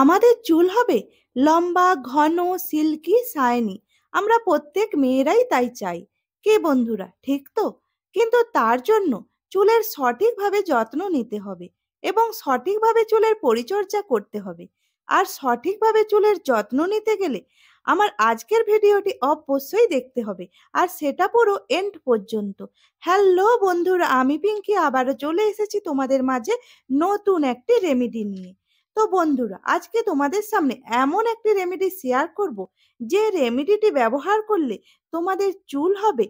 আমাদের চুল হবে লম্বা ঘন সিল্কি সায়নি আমরা প্রত্যেক মেয়েরাই তাই চাই কে বন্ধুরা ঠিক তো কিন্তু তার জন্য চুলের সঠিকভাবে যত্ন নিতে হবে এবং সঠিকভাবে চুলের পরিচর্যা করতে হবে আর সঠিকভাবে চুলের যত্ন নিতে গেলে আমার আজকের ভিডিওটি অবশ্যই দেখতে হবে আর সেটা পুরো এন্ড পর্যন্ত হ্যালো বন্ধুরা আমি পিঙ্কি আবারও চলে এসেছি তোমাদের মাঝে নতুন একটি রেমিডি নিয়ে তো বন্ধুরা আজকে তোমাদের সামনে এমন একটি রেমেডি শেয়ার করব যে রেমেডিটি ব্যবহার করলে তোমাদের চুল হবে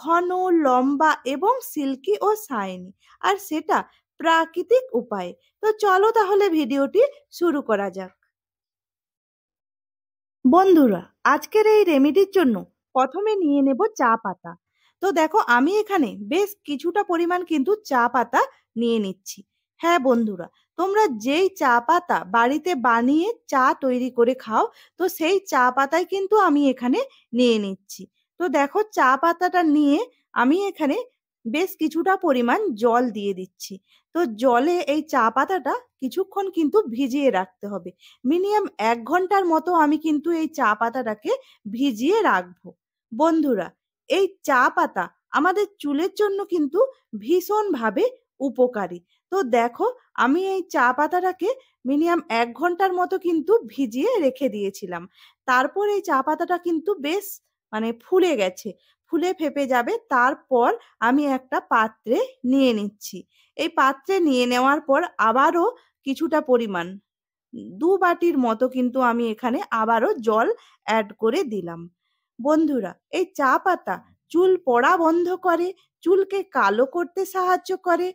ঘন লম্বা এবং সিল্কি ও সাইনি আর সেটা প্রাকৃতিক উপায়ে তো চলো তাহলে ভিডিওটি শুরু করা যাক বন্ধুরা আজকের এই রেমেডির জন্য প্রথমে নিয়ে নেব চা পাতা তো দেখো আমি এখানে বেশ কিছুটা পরিমাণ কিন্তু চা পাতা নিয়ে নিচ্ছি হ্যাঁ বন্ধুরা তোমরা যেই চা পাতা বাড়িতে বানিয়ে চা তৈরি করে খাও তো সেই চা পাতাই কিন্তু আমি এখানে নিয়ে নিচ্ছি তো দেখো চা পাতাটা নিয়ে আমি এখানে বেশ কিছুটা পরিমাণ জল দিয়ে দিচ্ছি তো জলে এই চা পাতাটা কিছুক্ষণ কিন্তু ভিজিয়ে রাখতে হবে মিনিমাম এক ঘন্টার মতো আমি কিন্তু এই চা পাতাটাকে ভিজিয়ে রাখবো বন্ধুরা এই চা পাতা আমাদের চুলের জন্য কিন্তু ভীষণভাবে উপকারী তো দেখো আমি এই চা পাতাটাকে মিনিমাম এক ঘন্টার মতো কিন্তু ভিজিয়ে রেখে দিয়েছিলাম তারপর এই চা পাতাটা কিন্তু বেশ মানে ফুলে গেছে ফুলে ফেপে যাবে তারপর আমি একটা পাত্রে নিয়ে নিচ্ছি এই পাত্রে নিয়ে নেওয়ার পর আবারও কিছুটা পরিমাণ দু বাটির মতো কিন্তু আমি এখানে আবারও জল অ্যাড করে দিলাম বন্ধুরা এই চা পাতা চুল পড়া বন্ধ করে চুলকে কালো করতে সাহায্য করে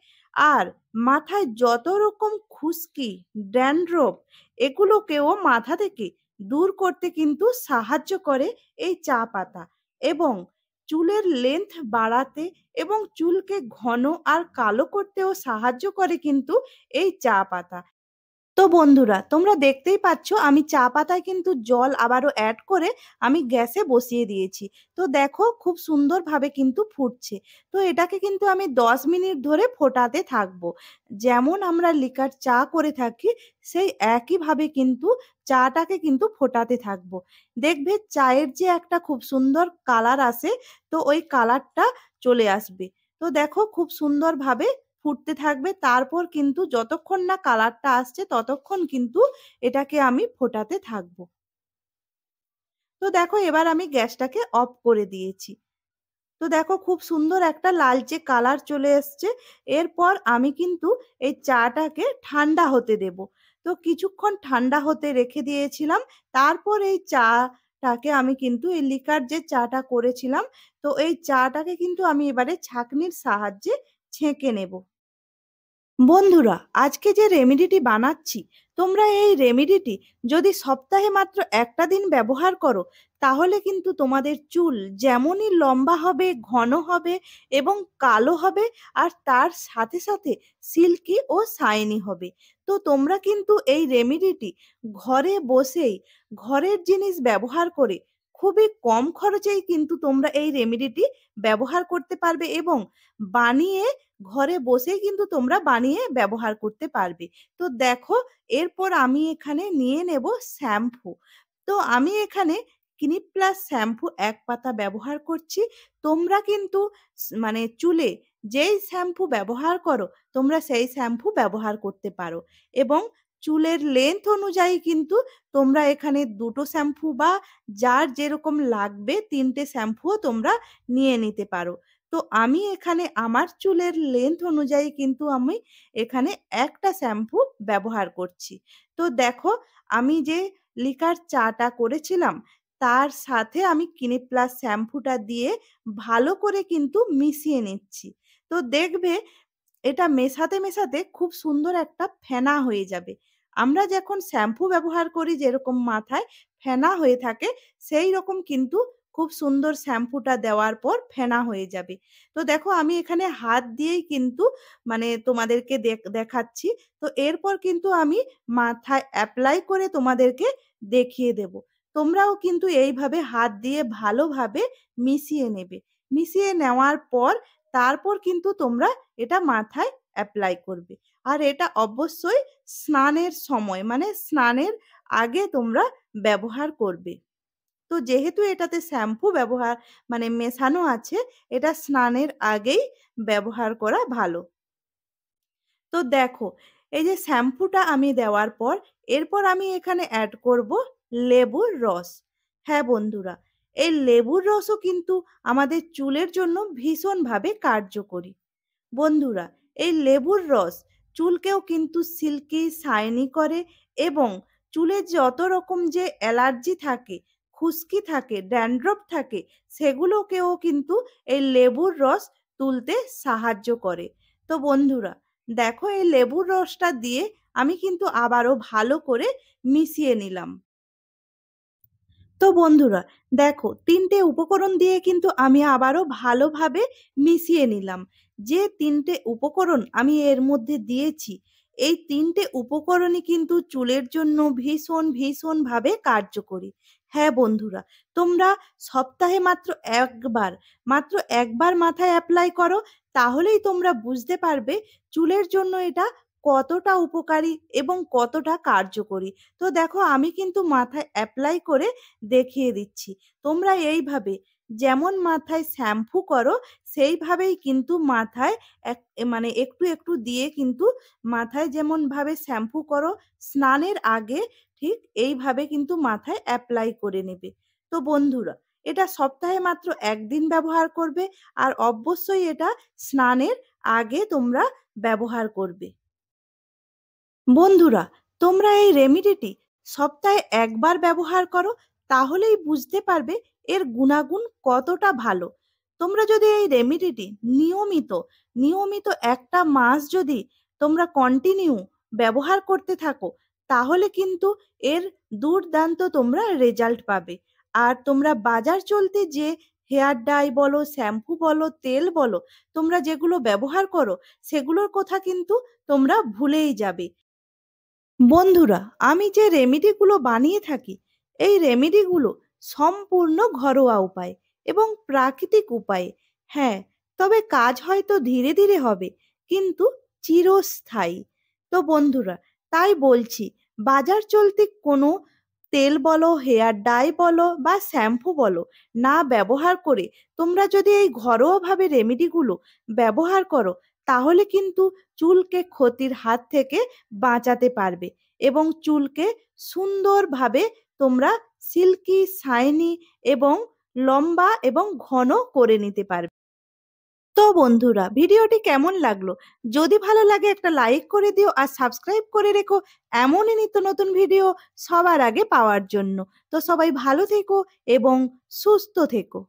আর মাথায় যত রকম খুশকি ড্যান্ড্রপ এগুলোকেও মাথা থেকে দূর করতে কিন্তু সাহায্য করে এই চা পাতা এবং চুলের লেন্থ বাড়াতে এবং চুলকে ঘন আর কালো করতেও সাহায্য করে কিন্তু এই চা পাতা তো বন্ধুরা তোমরা দেখতেই পাচ্ছ আমি চা পাতায় কিন্তু জল আবারও অ্যাড করে আমি গ্যাসে বসিয়ে দিয়েছি তো দেখো খুব সুন্দরভাবে কিন্তু ফুটছে তো এটাকে কিন্তু আমি দশ মিনিট ধরে ফোটাতে থাকবো যেমন আমরা লিকার চা করে থাকি সেই একইভাবে কিন্তু চাটাকে কিন্তু ফোটাতে থাকবো দেখবে চায়ের যে একটা খুব সুন্দর কালার আসে তো ওই কালারটা চলে আসবে তো দেখো খুব সুন্দরভাবে ফুটতে থাকবে তারপর কিন্তু যতক্ষণ না কালারটা আসছে ততক্ষণ কিন্তু এটাকে আমি ফোটাতে থাকব তো দেখো এবার আমি গ্যাসটাকে অফ করে দিয়েছি তো দেখো খুব সুন্দর একটা লালচে কালার চলে এসছে এরপর আমি কিন্তু এই চাটাকে ঠান্ডা হতে দেব তো কিছুক্ষণ ঠান্ডা হতে রেখে দিয়েছিলাম তারপর এই চাটাকে আমি কিন্তু এই লিকার যে চাটা করেছিলাম তো এই চাটাকে কিন্তু আমি এবারে ছাঁকনির সাহায্যে ছেঁকে নেব বন্ধুরা আজকে যে রেমেডিটি বানাচ্ছি তোমরা এই রেমেডিটি যদি সপ্তাহে মাত্র একটা দিন ব্যবহার করো তাহলে কিন্তু তোমাদের চুল যেমনই লম্বা হবে ঘন হবে এবং কালো হবে আর তার সাথে সাথে সিল্কি ও শাইনি হবে তো তোমরা কিন্তু এই রেমেডিটি ঘরে বসেই ঘরের জিনিস ব্যবহার করে খুবই কম খরচেই কিন্তু তোমরা এই রেমেডিটি ব্যবহার করতে পারবে এবং বানিয়ে ঘরে বসেই কিন্তু তোমরা বানিয়ে ব্যবহার করতে পারবে তো দেখো এরপর আমি এখানে নিয়ে নেব শ্যাম্পু তো আমি এখানে কিনি প্লাস শ্যাম্পু এক পাতা ব্যবহার করছি তোমরা কিন্তু মানে চুলে যেই শ্যাম্পু ব্যবহার করো তোমরা সেই শ্যাম্পু ব্যবহার করতে পারো এবং চুলের লেন্থ অনুযায়ী কিন্তু তোমরা এখানে দুটো শ্যাম্পু বা যার যেরকম লাগবে তিনটে শ্যাম্পুও তোমরা নিয়ে নিতে পারো তো আমি এখানে আমার চুলের লেন্থ অনুযায়ী কিন্তু আমি এখানে একটা শ্যাম্পু ব্যবহার করছি তো দেখো আমি যে লিকার চাটা করেছিলাম তার সাথে আমি কিনে প্লাস শ্যাম্পুটা দিয়ে ভালো করে কিন্তু মিশিয়ে নিচ্ছি তো দেখবে এটা মেশাতে মেশাতে খুব সুন্দর একটা ফেনা হয়ে যাবে আমরা যখন শ্যাম্পু ব্যবহার করি যেরকম মাথায় ফেনা হয়ে থাকে সেই রকম কিন্তু খুব সুন্দর শ্যাম্পুটা দেওয়ার পর ফেনা হয়ে যাবে তো দেখো আমি এখানে হাত দিয়েই কিন্তু মানে তোমাদেরকে দেখাচ্ছি তো এরপর কিন্তু আমি মাথায় অ্যাপ্লাই করে তোমাদেরকে দেখিয়ে দেব তোমরাও কিন্তু এইভাবে হাত দিয়ে ভালোভাবে মিশিয়ে নেবে মিশিয়ে নেওয়ার পর তারপর কিন্তু তোমরা এটা মাথায় অ্যাপ্লাই করবে আর এটা অবশ্যই স্নানের সময় মানে স্নানের আগে তোমরা ব্যবহার করবে তো যেহেতু এটাতে শ্যাম্পু ব্যবহার মানে মেশানো আছে এটা স্নানের আগেই ব্যবহার করা ভালো তো দেখো এই যে শ্যাম্পুটা আমি দেওয়ার পর এরপর আমি এখানে অ্যাড করব লেবুর রস হ্যাঁ বন্ধুরা এই লেবুর রসও কিন্তু আমাদের চুলের জন্য ভীষণভাবে কার্যকরী বন্ধুরা এই লেবুর রস চুলকেও কিন্তু সিল্কি শাইনি করে এবং চুলে যত রকম যে অ্যালার্জি থাকে খুশকি থাকে ড্যান্ড্রপ থাকে সেগুলোকেও কিন্তু এই লেবুর রস তুলতে সাহায্য করে তো বন্ধুরা দেখো এই লেবুর রসটা দিয়ে আমি কিন্তু আবারও ভালো করে মিশিয়ে নিলাম তো বন্ধুরা দেখো তিনটে উপকরণ দিয়ে কিন্তু আমি আবারও ভালোভাবে মিশিয়ে নিলাম যে তিনটে উপকরণ আমি এর মধ্যে দিয়েছি এই তিনটে উপকরণই কিন্তু চুলের জন্য ভীষণ ভীষণভাবে কার্যকরী হ্যাঁ বন্ধুরা তোমরা সপ্তাহে মাত্র একবার মাত্র একবার মাথায় অ্যাপ্লাই করো তাহলেই তোমরা বুঝতে পারবে চুলের জন্য এটা কতটা উপকারী এবং কতটা কার্যকরী তো দেখো আমি কিন্তু মাথায় অ্যাপ্লাই করে দেখিয়ে দিচ্ছি তোমরা এইভাবে যেমন মাথায় শ্যাম্পু করো সেইভাবেই কিন্তু মাথায় এক মানে একটু একটু দিয়ে কিন্তু মাথায় যেমনভাবে শ্যাম্পু করো স্নানের আগে ঠিক এইভাবে কিন্তু মাথায় অ্যাপ্লাই করে নেবে তো বন্ধুরা এটা সপ্তাহে মাত্র একদিন ব্যবহার করবে আর অবশ্যই এটা স্নানের আগে তোমরা ব্যবহার করবে বন্ধুরা তোমরা এই রেমিডিটি সপ্তাহে একবার ব্যবহার করো তাহলেই বুঝতে পারবে এর গুণাগুণ কতটা ভালো তোমরা যদি এই রেমিডিটি নিয়মিত নিয়মিত একটা মাস যদি তোমরা কন্টিনিউ ব্যবহার করতে থাকো তাহলে কিন্তু এর দুর্দান্ত তোমরা রেজাল্ট পাবে আর তোমরা বাজার চলতে যে হেয়ার ডাই বলো শ্যাম্পু বলো তেল বলো তোমরা যেগুলো ব্যবহার করো সেগুলোর কথা কিন্তু তোমরা ভুলেই যাবে বন্ধুরা আমি যে রেমেডিগুলো বানিয়ে থাকি এই রেমেডিগুলো সম্পূর্ণ ঘরোয়া উপায় এবং প্রাকৃতিক উপায়ে হ্যাঁ তবে কাজ হয়তো ধীরে ধীরে হবে কিন্তু চিরস্থায়ী তো বন্ধুরা তাই বলছি বাজার চলতি কোনো তেল বলো হেয়ার ডাই বলো বা শ্যাম্পু বলো না ব্যবহার করে তোমরা যদি এই ঘরোয়াভাবে রেমেডিগুলো ব্যবহার করো তাহলে কিন্তু চুলকে ক্ষতির হাত থেকে বাঁচাতে পারবে এবং চুলকে সুন্দরভাবে তোমরা সিল্কি শাইনি এবং লম্বা এবং ঘন করে নিতে পারবে তো বন্ধুরা ভিডিওটি কেমন লাগলো যদি ভালো লাগে একটা লাইক করে দিও আর সাবস্ক্রাইব করে রেখো এমনই নিত্য নতুন ভিডিও সবার আগে পাওয়ার জন্য তো সবাই ভালো থেকো এবং সুস্থ থেকো